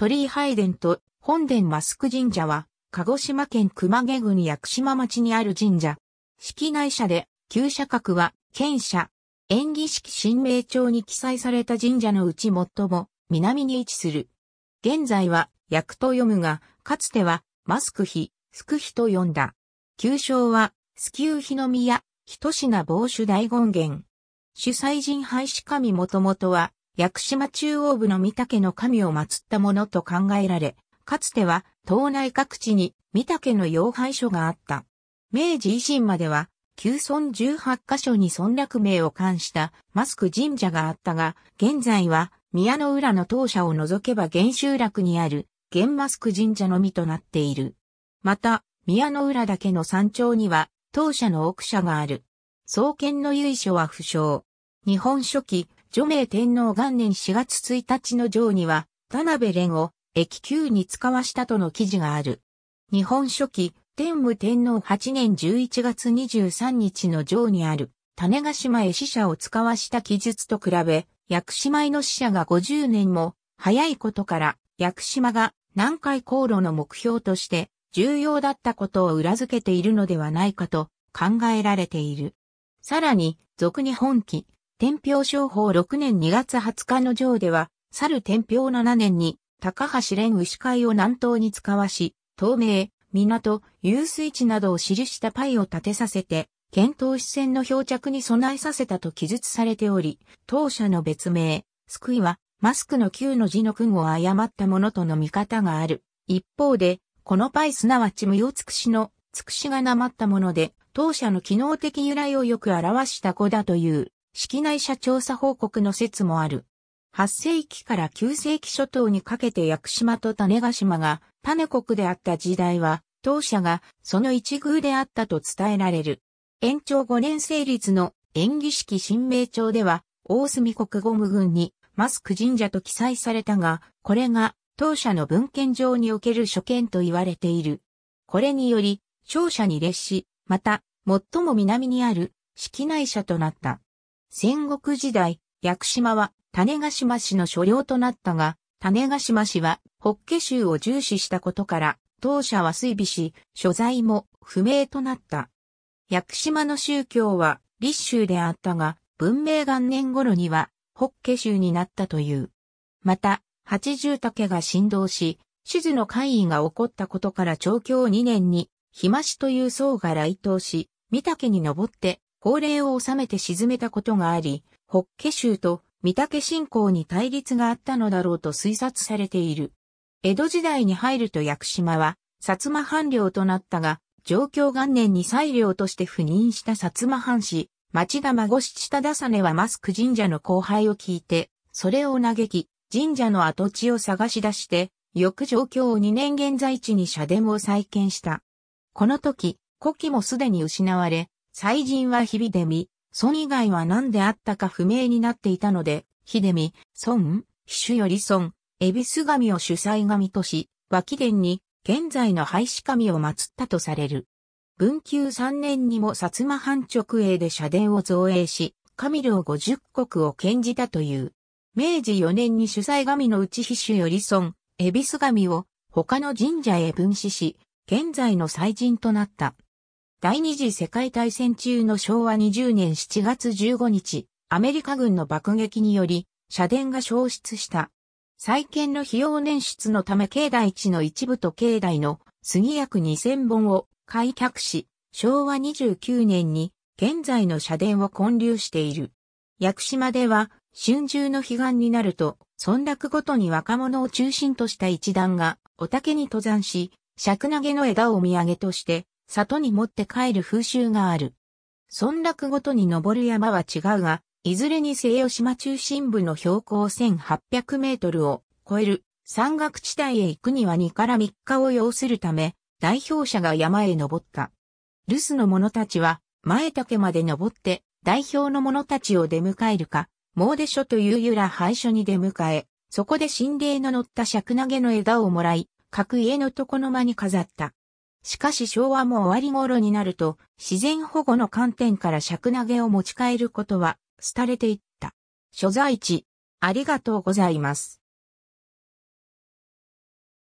鳥居拝殿と本殿マスク神社は、鹿児島県熊毛郡屋久島町にある神社。式内社で、旧社格は、県社。演技式神明帳に記載された神社のうち最も南に位置する。現在は、役と読むが、かつては、マスク日、スク日と読んだ。旧称は、スキューヒノミヤ、ヒトシ帽子主大権現。主催人廃止神もともとは、薬島中央部の御岳の神を祀ったものと考えられ、かつては島内各地に御岳の妖拝所があった。明治維新までは、旧村18カ所に村落名を冠したマスク神社があったが、現在は宮の浦の当社を除けば原集落にある原マスク神社のみとなっている。また、宮の浦岳の山頂には当社の奥社がある。創建の由緒は不詳。日本書紀女名天皇元年4月1日の上には、田辺蓮を、駅宮に使わしたとの記事がある。日本書紀、天武天皇8年11月23日の上にある、種ヶ島へ死者を使わした記述と比べ、薬師前の死者が50年も早いことから、薬師間が南海航路の目標として重要だったことを裏付けているのではないかと考えられている。さらに、俗に本記、天平商法6年2月20日の上では、去る天平7年に、高橋蓮牛会を南東に使わし、東名、港、遊水地などを記したパイを立てさせて、検討視線の漂着に備えさせたと記述されており、当社の別名、救いは、マスクの旧の字の訓を誤ったものとの見方がある。一方で、このパイすなわち無用つくしの、つくしがなまったもので、当社の機能的由来をよく表した子だという。式内社調査報告の説もある。8世紀から9世紀初頭にかけて屋久島と種ヶ島が種国であった時代は、当社がその一宮であったと伝えられる。延長5年成立の演技式新名帳では、大隅国語無軍にマスク神社と記載されたが、これが当社の文献上における所見と言われている。これにより、商社に列し、また、最も南にある、式内社となった。戦国時代、屋久島は種ヶ島市の所領となったが、種ヶ島市は北家州を重視したことから、当社は衰微し、所在も不明となった。屋久島の宗教は立州であったが、文明元年頃には北家州になったという。また、八十竹が振動し、手術の会議が起こったことから長教2年に、日増しという僧が来島し、三岳に登って法令を収めて沈めたことがあり、北家州と御岳信仰に対立があったのだろうと推察されている。江戸時代に入ると屋久島は、薩摩藩領となったが、状況元年に裁領として赴任した薩摩藩士、町田孫七さ実はマスク神社の後輩を聞いて、それを嘆き、神社の跡地を探し出して、翌状況を2年現在地に社殿を再建した。この時、古希もすでに失われ、祭人は日々でみ、孫以外は何であったか不明になっていたので、日でみ、孫、秘種より孫、恵比寿神を主祭神とし、脇殿に、現在の廃止神を祀ったとされる。文久三年にも薩摩藩直営で社殿を造営し、神領五十国を献じたという。明治四年に主祭神の内秘種より孫、恵比寿神を他の神社へ分子し、現在の祭神となった。第二次世界大戦中の昭和20年7月15日、アメリカ軍の爆撃により、社殿が消失した。再建の費用捻出のため境内地の一部と境内の杉約2000本を開脚し、昭和29年に現在の社殿を建立している。屋久島では春秋の悲願になると、村落ごとに若者を中心とした一団がお竹に登山し、尺投げの枝を土産として里に持って帰る風習がある。村落ごとに登る山は違うが、いずれに西よ島中心部の標高1800メートルを超える山岳地帯へ行くには2から3日を要するため、代表者が山へ登った。留守の者たちは、前竹まで登って、代表の者たちを出迎えるか、詣所という由ら廃所に出迎え、そこで神霊の乗った尺投げの枝をもらい、各家の床の間に飾った。しかし昭和も終わり頃になると、自然保護の観点から尺投げを持ち帰ることは、廃れていった。所在地、ありがとうございます。